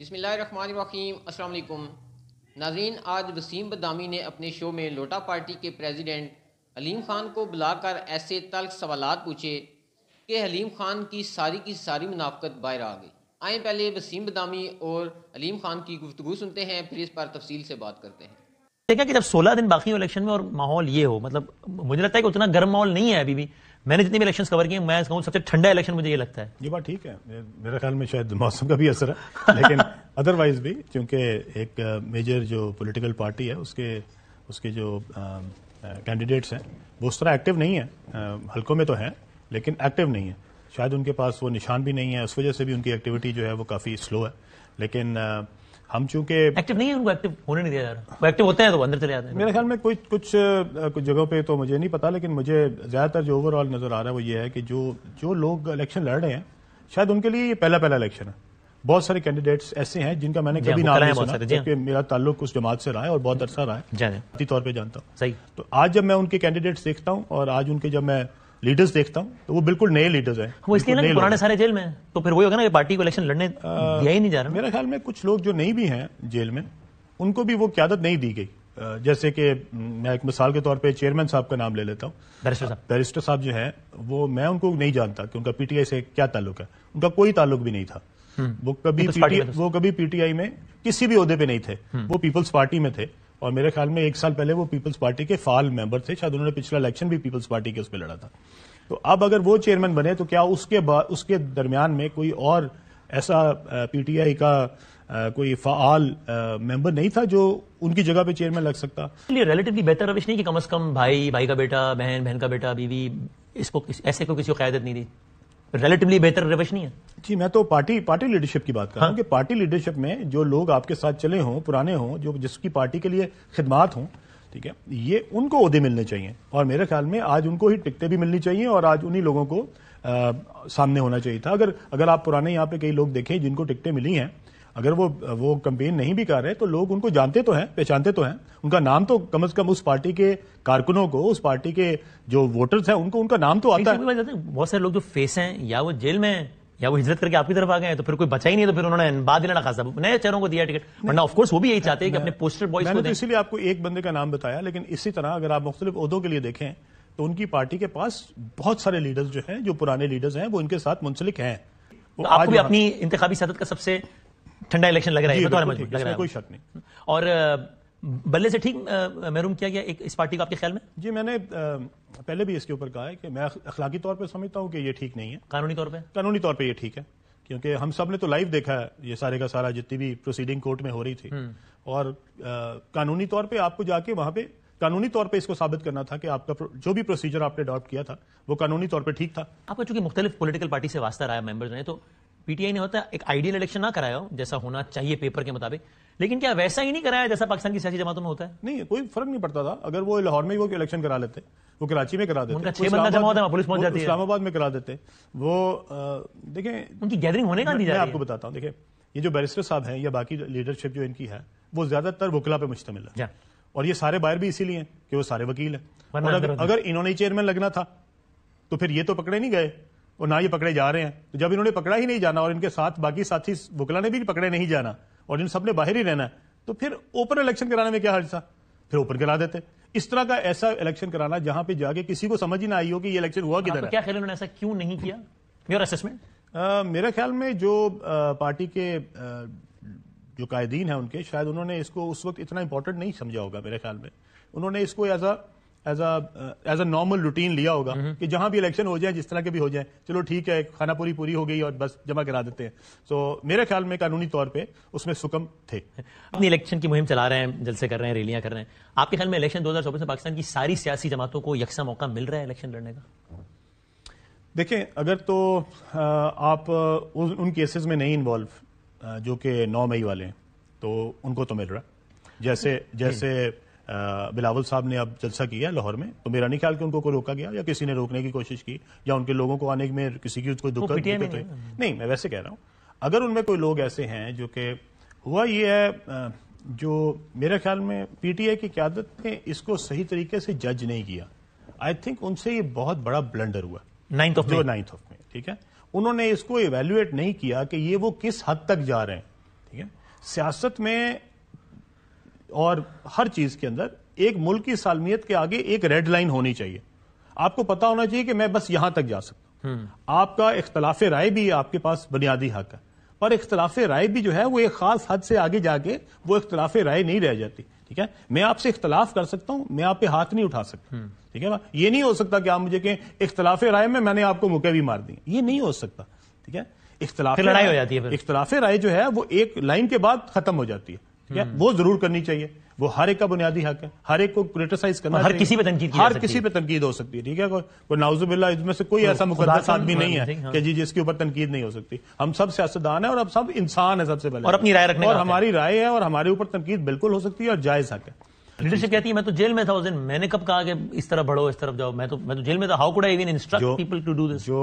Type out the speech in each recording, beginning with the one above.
बसमीम अल्लाम नाजीन आज वसीम बदामी ने अपने शो में लोटा पार्टी के प्रेसिडेंट हलीम ख़ान को बुलाकर ऐसे तल्ख सवाल पूछे कि हलीम ख़ान की सारी की सारी मुनाफ़त बाहर आ गई आए पहले वसीम बदामी और हलीम ख़ान की गुफ्तु सुनते हैं फिर इस पर तफसील से बात करते हैं देखा कि जब सोलह दिन बाकी इलेक्शन में और माहौल ये हो मतलब मुझे लगता है कि उतना गर्म माहौल नहीं है अभी भी मैंने जितने भी इलेक्शन कवर किए मैं कहूँ सबसे ठंडा इलेक्शन मुझे ये लगता है ये बात ठीक है मेरे ख्याल में शायद मौसम का भी असर है लेकिन अदरवाइज भी क्योंकि एक मेजर जो पोलिटिकल पार्टी है उसके उसके जो कैंडिडेट्स हैं वो उस तरह एक्टिव नहीं है हल्कों में तो हैं लेकिन एक्टिव नहीं है शायद उनके पास वो निशान भी नहीं है उस वजह से भी उनकी एक्टिविटी जो है वो काफ़ी स्लो है लेकिन आ, हम चूंकि एक्टिव नहीं है उनको एक्टिव होने नहीं दिया जा रहा एक्टिव होते हैं तो अंदर चले जाते हैं मेरे ख्याल में कुछ कुछ कुछ जगहों पे तो मुझे नहीं पता लेकिन मुझे ज्यादातर जो ओवरऑल नजर आ रहा है वो ये है कि जो जो लोग इलेक्शन लड़ रहे हैं शायद उनके लिए ये पहला पहला इलेक्शन है बहुत सारे कैंडिडेट्स ऐसे हैं जिनका मैंने कभी हाँ, नाम नहीं सुना क्योंकि हाँ। मेरा ताल्लुक उस जमात से रहा है और बहुत अरसा रहा है तौर पर जानता हूँ सही तो आज जब मैं उनके कैंडिडेट्स देखता हूँ और आज उनके जब मैं लीडर्स देखता हूँ तो वो बिल्कुल नए लीडर्स हैं वो इसलिए ना पुराने सारे जेल में तो फिर वही होगा ना कि पार्टी को इलेक्शन लड़ने दिया ही नहीं जा रहा मेरे ख्याल में कुछ लोग जो नहीं भी हैं जेल में उनको भी वो क्यादत नहीं दी गई जैसे कि मैं एक मिसाल के तौर पे चेयरमैन साहब का नाम ले लेता हूँ बैरिस्टर साहब जो है वो मैं उनको नहीं जानता कि उनका पीटीआई से क्या ताल्लुक है उनका कोई ताल्लुक भी नहीं था हम्म। वो कभी वो कभी पीटीआई में किसी भी अहदे पे नहीं थे हम्म। वो पीपल्स पार्टी में थे और मेरे ख्याल में एक साल पहले वो पीपल्स पार्टी के फाल मेंबर थे शायद उन्होंने पिछला इलेक्शन भी पीपल्स पार्टी के उस पर लड़ा था तो अब अगर वो चेयरमैन बने तो क्या उसके उसके दरमियान में कोई और ऐसा पीटीआई का कोई फाल मेंबर नहीं था जो उनकी जगह पे चेयरमैन लग सकता रिलेटिवली बेहतर रविश नहीं कि कम अज कम भाई भाई का बेटा बहन बहन का बेटा बीवी इसको ऐसे को किसी को क्यादत नहीं दी रिलेटिवली बेहतर रिवेश नहीं है जी मैं तो पार्टी पार्टी लीडरशिप की बात कर रहा हूँ हाँ। कि पार्टी लीडरशिप में जो लोग आपके साथ चले हों पुराने हों जो जिसकी पार्टी के लिए खिदमात हों ठीक है ये उनको अहदे मिलने चाहिए और मेरे ख्याल में आज उनको ही टिकटें भी मिलनी चाहिए और आज उन्हीं लोगों को आ, सामने होना चाहिए था अगर अगर आप पुराने यहाँ पे कई लोग देखें जिनको टिकटें मिली हैं अगर वो वो कंपेन नहीं भी कर रहे तो लोग उनको जानते तो हैं पहचानते तो हैं उनका नाम तो कम से कम उस पार्टी के कारकुनों को उस पार्टी के जो वोटर्स हैं उनको उनका नाम तो आता है बहुत सारे लोग जो फेस हैं या वो जेल में हैं या वो हिजरत करके आपकी तरफ आ गए तो फिर कोई बचा ही नहीं तो फिर उन्होंने बाद लेना खासा नए चेहरों को दिया टिकट वरना ऑफकोर्स वो भी यही चाहते हैं कि अपने पोस्टर बॉयज को तो इसीलिए आपको एक बंदे का नाम बताया लेकिन इसी तरह अगर आप मुख्तलिफ उहदों के लिए देखें तो उनकी पार्टी के पास बहुत सारे लीडर्स जो हैं जो पुराने लीडर्स हैं वो इनके साथ मुंसलिक हैं तो आपको भी अपनी इंतजामी सदत का सबसे ठंडा इलेक्शन लग रहा है बतौर मजबूत लग रहा है कोई शक नहीं और बल्ले से ठीक महरूम किया गया एक इस पार्टी का आपके ख्याल में जी मैंने पहले भी इसके ऊपर कहा है कि मैं अखलाकी तौर पर समझता हूँ कि ये ठीक नहीं है कानूनी तौर पर कानूनी तौर पर यह ठीक है क्योंकि हम सब ने तो लाइव देखा है ये सारे का सारा जितनी भी प्रोसीडिंग कोर्ट में हो रही थी हम्म। और कानूनी तौर पर आपको जाके वहां पे कानूनी तौर पे इसको साबित करना था कि आपका जो भी प्रोसीजर आपने अडॉप्ट किया था वो कानूनी तौर पे ठीक था आपका चूंकि मुख्तलिफ पोलिटिकल पार्टी से वास्ता रहा है मेंबर्स ने तो पीटीआई ने होता एक आइडियल इलेक्शन ना कराया हो जैसा होना चाहिए पेपर के मुताबिक लेकिन क्या वैसा ही नहीं कराया जैसा पाकिस्तान की सियासी जमातों में होता है नहीं कोई फर्क नहीं पड़ता था अगर वो लाहौर में ही वो इलेक्शन करा लेते वो कराची में करा देते उनका छह बंदा जमा होता है पुलिस पहुंच जाती है इस्लामाबाद में करा देते वो देखें उनकी गैदरिंग होने का नहीं जाए आपको बताता हूँ देखिए ये जो बैरिस्टर साहब हैं या बाकी लीडरशिप जो इनकी है वो ज्यादातर वकला पे मुश्तमिल है और ये सारे बायर भी इसीलिए कि वो सारे वकील हैं अगर, अगर इन्होंने चेयरमैन लगना था तो फिर ये तो पकड़े नहीं गए और ना ये पकड़े जा रहे हैं तो जब इन्होंने पकड़ा ही नहीं जाना और इनके साथ बाकी साथी वकला ने भी पकड़े नहीं जाना और इन सबने बाहर ही रहना है तो फिर ओपन इलेक्शन कराने में क्या हर्ज था फिर ओपन करा देते इस तरह का ऐसा इलेक्शन कराना जहां पे जाके किसी को समझ ही ना आई हो कि ये इलेक्शन हुआ किधर क्या ख्याल उन्होंने ऐसा क्यों नहीं किया योर असेसमेंट मेरे ख्याल में जो पार्टी के जो कायदीन है उनके शायद उन्होंने इसको उस वक्त इतना इंपॉर्टेंट नहीं समझा होगा मेरे ख्याल में उन्होंने इसको as a as as a normal routine लिया होगा हम्म। कि जहां भी इलेक्शन हो जाए जिस तरह के भी हो जाए चलो ठीक है खाना पूरी पूरी हो गई और बस जमा करा देते हैं सो मेरे ख्याल में कानूनी तौर पर उसमें सुकम थे अपनी इलेक्शन की मुहिम चला रहे हैं जलसे कर रहे हैं रैलियां कर रहे हैं आपके ख्याल में इलेक्शन दो में पाकिस्तान की सारी सियासी जमातों को यकसा मौका मिल रहा है इलेक्शन लड़ने का देखें अगर तो आप उन केसेस में नहीं इन्वॉल्व जो कि नौ मई वाले हैं तो उनको तो मिल रहा जैसे हम्म। जैसे बिलावल साहब ने अब जलसा किया लाहौर में तो मेरा नहीं ख्याल कि उनको कोई रोका गया या किसी ने रोकने की कोशिश की या उनके लोगों को आने में किसी की कोई दिक्कत नहीं, नहीं मैं वैसे कह रहा हूं अगर उनमें कोई लोग ऐसे हैं जो कि हुआ ये है जो मेरे ख्याल में पीटीआई की क्यादत ने इसको सही तरीके से जज नहीं किया आई थिंक उनसे ये बहुत बड़ा ब्लंडर हुआ नाइन्थ ऑफ नाइन्थ ऑफ में ठीक है उन्होंने इसको इवेल्युएट नहीं किया कि ये वो किस हद तक जा रहे हैं ठीक है सियासत में और हर चीज के अंदर एक मुल्क की सालमियत के आगे एक रेड लाइन होनी चाहिए आपको पता होना चाहिए कि मैं बस यहां तक जा सकता हूं हम्म। आपका इख्तलाफ राय भी आपके पास बुनियादी हक है पर इख्तलाफ राय भी जो है वो एक खास हद से आगे जाके वो इख्तलाफ राय नहीं रह जाती ठीक है मैं आपसे इख्तलाफ कर सकता हूं मैं आप पे हाथ नहीं उठा सकता हम्म। ठीक है ना ये नहीं हो सकता कि आप मुझे कहें इख्तलाफ राय में मैंने आपको मुके भी मार दी ये नहीं हो सकता ठीक है इख्तलाफ लड़ाई हो जाती है इख्तलाफ राय जो है वो एक लाइन के बाद खत्म हो जाती है ठीक है हम्म। वो जरूर करनी चाहिए वो हर एक का बुनियादी हक है हर एक को क्रिटिसाइज करना हर किसी पे तनकीद हर किसी पे तनकीद हो सकती है ठीक है वो नाउजुबिल्ला इसमें से कोई तो ऐसा मुकदस आदमी नहीं है हाँ। कि जी जिसके ऊपर तनकीद नहीं हो सकती हम सब सियासतदान है और अब सब इंसान है सबसे पहले और अपनी राय रखने और हमारी राय है और हमारे ऊपर तनकीद बिल्कुल हो सकती है और जायज हक है लीडरशिप कहती है मैं तो जेल में था उस दिन मैंने कब कहा कि इस तरफ बढ़ो इस तरफ जाओ मैं तो मैं तो जेल में था how could I even instruct people to do this जो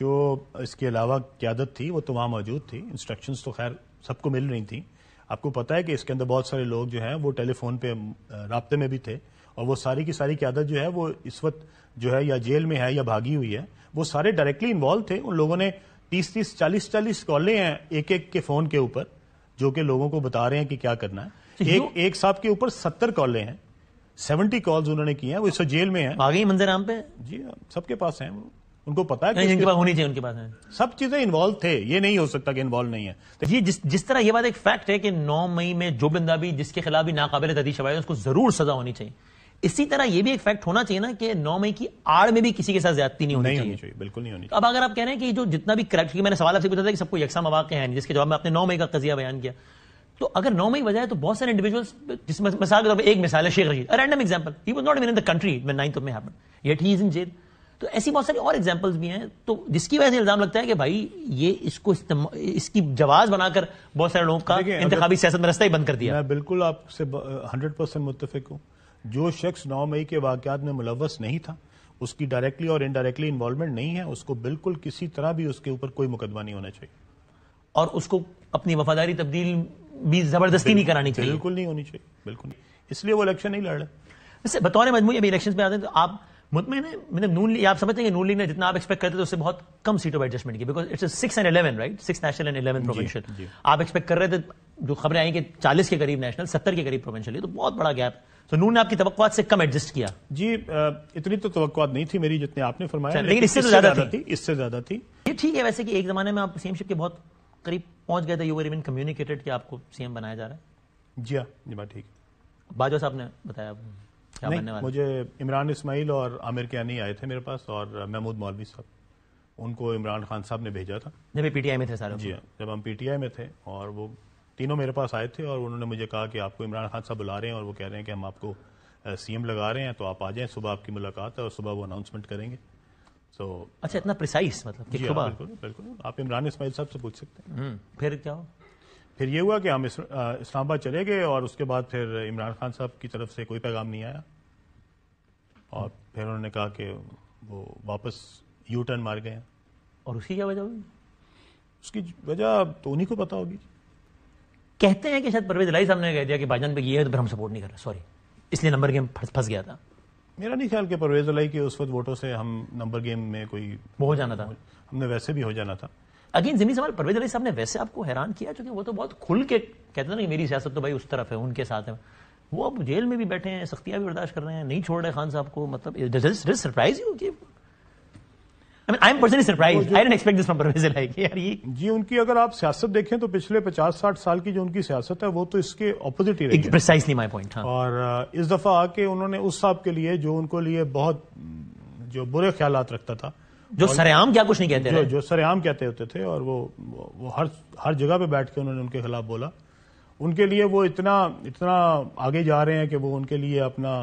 जो इसके अलावा क्यादत थी वो तो वहां मौजूद थी इंस्ट्रक्शंस तो खैर सबको मिल रही थी आपको पता है कि इसके अंदर बहुत सारे लोग जो हैं वो टेलीफोन पे रबते में भी थे और वो सारी की सारी क्यादत जो है वो इस वक्त जो है या जेल में है या भागी हुई है वो सारे डायरेक्टली इन्वॉल्व थे उन लोगों ने तीस तीस चालीस चालीस कॉलें हैं एक एक के फोन के ऊपर जो कि लोगों को बता रहे हैं कि क्या करना है तो एक एक साहब के ऊपर सत्तर कॉलें हैं सेवेंटी कॉल्स उन्होंने की हैं वो इस जेल में है भागी मंजर आम पे जी हाँ, सबके पास हैं वो उनको पता है कि पास होनी चाहिए उनके पास है सब चीजें इन्वॉल्व थे ये नहीं हो सकता कि इन्वॉल्व नहीं है तो ये जिस जिस तरह ये बात एक फैक्ट है कि नौ मई में जो बिंदा भी जिसके खिलाफ भी नाकाबिल तदीश है उसको जरूर सजा होनी चाहिए इसी तरह ये भी एक फैक्ट होना चाहिए ना कि नौ मई की आड़ में भी किसी के साथ ज्यादा नहीं होनी चाहिए बिल्कुल नहीं होनी अब अगर आप कह रहे हैं कि जो जितना भी करेक्ट मैंने सवाल आपसे पूछा था कि सबको यकसा मवाक है जिसके जवाब में आपने नौ मई का कजिया बयान किया तो अगर नौ मई वजह है तो बहुत सारे इंडिविजुअल्स जिसमें मिसाल के तौर पर एक मिसाल है Sheikh Rashid random example he was not in the country ninth में happen yet he is in jail तो ऐसी बहुत सारी और एग्जाम्पल्स भी हैं तो जिसकी वजह से इल्जाम लगता है कि भाई ये इसको इसकी जवाब बनाकर बहुत सारे लोगों का इंतजामी सियासत में रास्ता ही बंद कर दिया मैं बिल्कुल आपसे हंड्रेड परसेंट मुतफिक हूँ जो शख्स नौ मई के वाकत में मुलवस नहीं था उसकी डायरेक्टली और इनडायरेक्टली इन्वॉल्वमेंट नहीं है उसको बिल्कुल किसी तरह भी उसके ऊपर कोई मुकदमा नहीं होना चाहिए और उसको अपनी वफादारी तब्दील भी जबरदस्ती नहीं करानी चाहिए बिल्कुल नहीं होनी चाहिए बिल्कुल नहीं इसलिए वो इलेक्शन नहीं लड़ रहा बतौर मजमू अभी इलेक्शन में आते हैं तो आप मैंने मतलब नून ली आप समझते हैं कि नून लीग ने जितना आप एक्सपेक्ट करते थे उससे बहुत कम सीटों पर एडजस्टमेंट की because it's six and eleven right six national and eleven provincial आप एक्सपेक्ट कर रहे थे जो खबरें आई कि चालीस के करीब नेशनल सत्तर के करीब प्रोवेंशियल तो बहुत बड़ा गैप तो नून ने आपकी तवक्कात से कम एडजस्ट किया जी इतनी तो तवक्कात नहीं थी मेरी जितने आपने फरमाया अच्छा, लेकिन इससे तो ज्यादा थी इससे ज्यादा थी ये ठीक है वैसे कि एक जमाने में आप सीएमशिप के बहुत करीब पहुंच गए थे यू वर इवन कम्युनिकेटेड कि आपको सीएम बनाया जा रहा है जी हाँ जी बात ठीक बाजवा साहब ने बताया आपको नहीं, मुझे इमरान इसमाइल और आमिर कैनी आए थे मेरे पास और महमूद मौलवी साहब उनको इमरान खान साहब ने भेजा था जब पीटीआई में थे सारे जी हाँ, जब हम पीटीआई में थे और वो तीनों मेरे पास आए थे और उन्होंने मुझे कहा कि आपको इमरान खान साहब बुला रहे हैं और वो कह रहे हैं कि हम आपको सीएम लगा रहे हैं तो आप आ जाएं सुबह आपकी मुलाकात है और सुबह वो अनाउंसमेंट करेंगे सो अच्छा इतना प्रिसाइस मतलब जी हाँ, बिल्कुल बिल्कुल आप इमरान इसमाइल साहब से पूछ सकते हैं हम्म, फिर क्या हो फिर ये हुआ कि हम इस्लामाबाद चले गए और उसके बाद फिर इमरान खान साहब की तरफ से कोई पैगाम नहीं आया और फिर उन्होंने कहा कि वो वापस यू टर्न मार गए और उसकी क्या वजह हुई उसकी वजह तो उन्हीं को पता होगी कहते हैं कि शायद परवेज लाई साहब ने कह दिया कि भाईजान पर ये है तो फिर हम सपोर्ट नहीं कर रहे सॉरी इसलिए नंबर गेम फंस गया था मेरा नहीं ख्याल कि परवेज अलाई के उस वक्त वोटों से हम नंबर गेम में कोई हो जाना था हमने वैसे भी हो जाना था अगेन जमीन सवाल परवेज अली साहब ने वैसे आपको हैरान किया क्योंकि वो तो बहुत खुल के कहते ना कि मेरी सियासत तो भाई उस तरफ है उनके साथ है वो अब जेल में भी बैठे हैं सख्तियां भी बर्दाश्त कर रहे हैं नहीं छोड़ रहे खान साहब को मतलब सरप्राइज यू कि जी उनकी अगर आप सियासत देखें तो पिछले 50-60 साल की जो उनकी सियासत है वो तो इसके ऑपोजिट ही रही है प्रिसाइसली माय पॉइंट और इस दफा आके उन्होंने उस साहब के लिए जो उनको लिए बहुत जो बुरे ख्याल रखता था जो सरेआम क्या कुछ नहीं कहते जो, जो सरेआम कहते होते थे और वो वो हर हर जगह पे बैठ के उन्होंने उनके खिलाफ बोला उनके लिए वो इतना इतना आगे जा रहे हैं कि वो उनके लिए अपना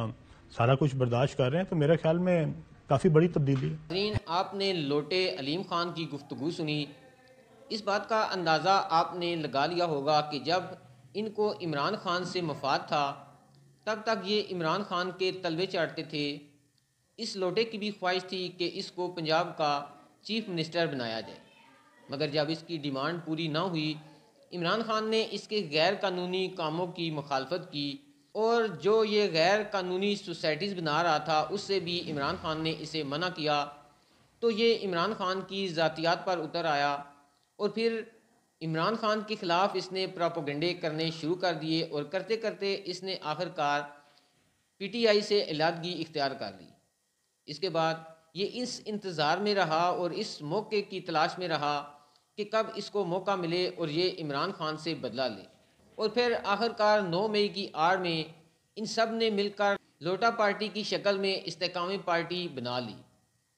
सारा कुछ बर्दाश्त कर रहे हैं तो मेरे ख्याल में काफ़ी बड़ी तब्दीली आपने लोटे अलीम खान की गुफ्तु सुनी इस बात का अंदाज़ा आपने लगा लिया होगा कि जब इनको इमरान खान से मफाद था तब तक ये इमरान खान के तलवे चढ़ते थे इस लोटे की भी ख्वाहिश थी कि इसको पंजाब का चीफ मिनिस्टर बनाया जाए मगर जब इसकी डिमांड पूरी ना हुई इमरान खान ने इसके गैर कानूनी कामों की मुखालफत की और जो ये गैर कानूनी सोसाइटीज़ बना रहा था उससे भी इमरान खान ने इसे मना किया तो ये इमरान खान की ज़ातियात पर उतर आया और फिर इमरान खान के ख़िलाफ़ इसने प्रापोगंडे करने शुरू कर दिए और करते करते इसने आखिरकार पीटीआई से अलीदगी इख्तियार कर ली इसके बाद ये इस इंतज़ार में रहा और इस मौके की तलाश में रहा कि कब इसको मौका मिले और ये इमरान खान से बदला ले और फिर आखिरकार 9 मई की आड़ में इन सब ने मिलकर लोटा पार्टी की शक्ल में इसकामी पार्टी बना ली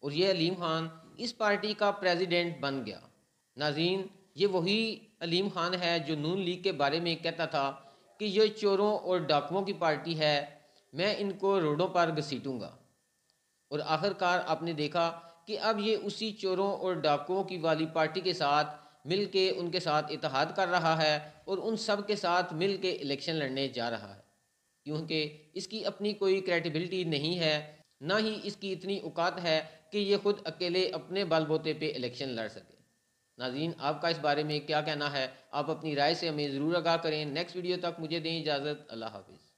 और ये अलीम खान इस पार्टी का प्रेसिडेंट बन गया नाजीन ये वही अलीम खान है जो नून लीग के बारे में कहता था कि ये चोरों और डाकुओं की पार्टी है मैं इनको रोडों पर घसीटूँगा और आखिरकार आपने देखा कि अब ये उसी चोरों और डाकुओं की वाली पार्टी के साथ मिल के उनके साथ इतिहाद कर रहा है और उन सब के साथ मिल के इलेक्शन लड़ने जा रहा है क्योंकि इसकी अपनी कोई क्रेडिबिलिटी नहीं है ना ही इसकी इतनी औकात है कि ये खुद अकेले अपने बाल बोते पे इलेक्शन लड़ सके नाजीन आपका इस बारे में क्या कहना है आप अपनी राय से हमें ज़रूर आगाह करें नेक्स्ट वीडियो तक मुझे दें इजाज़त अल्लाह हाफिज़